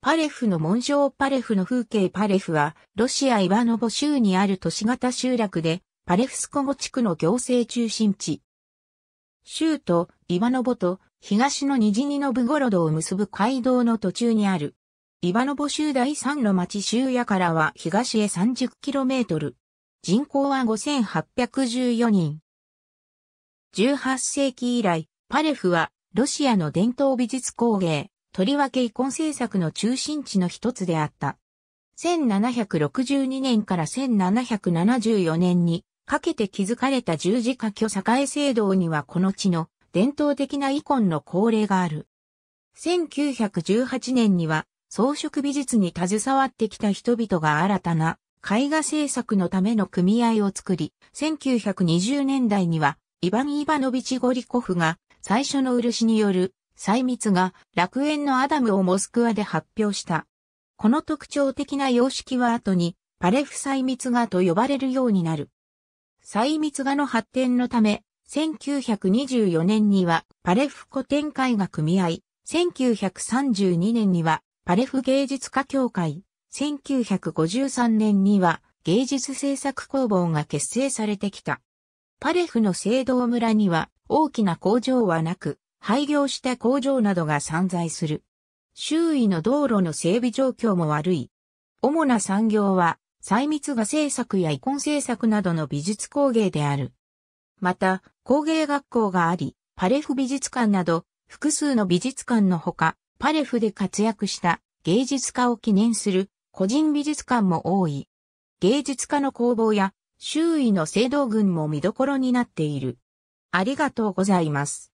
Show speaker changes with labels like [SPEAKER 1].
[SPEAKER 1] パレフの紋章パレフの風景パレフは、ロシアイバノボ州にある都市型集落で、パレフスコゴ地区の行政中心地。州都、イバノボと、東のニジニノブゴロドを結ぶ街道の途中にある。イバノボ州第3の町州屋からは東へ 30km。人口は5814人。18世紀以来、パレフはロシアの伝統美術工芸、とりわけ遺婚政策の中心地の一つであった。1762年から1774年にかけて築かれた十字架居栄聖堂にはこの地の伝統的な遺婚の恒例がある。1918年には装飾美術に携わってきた人々が新たな絵画制作のための組合を作り、1920年代にはイヴァン・イヴァノビチ・ゴリコフが最初の漆による細密が楽園のアダムをモスクワで発表した。この特徴的な様式は後にパレフ細密画と呼ばれるようになる。細密画の発展のため、1924年にはパレフ古典絵画組合、1932年にはパレフ芸術家協会、1953年には芸術制作工房が結成されてきた。パレフの聖堂村には大きな工場はなく、廃業した工場などが散在する。周囲の道路の整備状況も悪い。主な産業は、細密画製作や遺恨製作などの美術工芸である。また、工芸学校があり、パレフ美術館など、複数の美術館のほか、パレフで活躍した芸術家を記念する個人美術館も多い。芸術家の工房や周囲の制堂群も見どころになっている。ありがとうございます。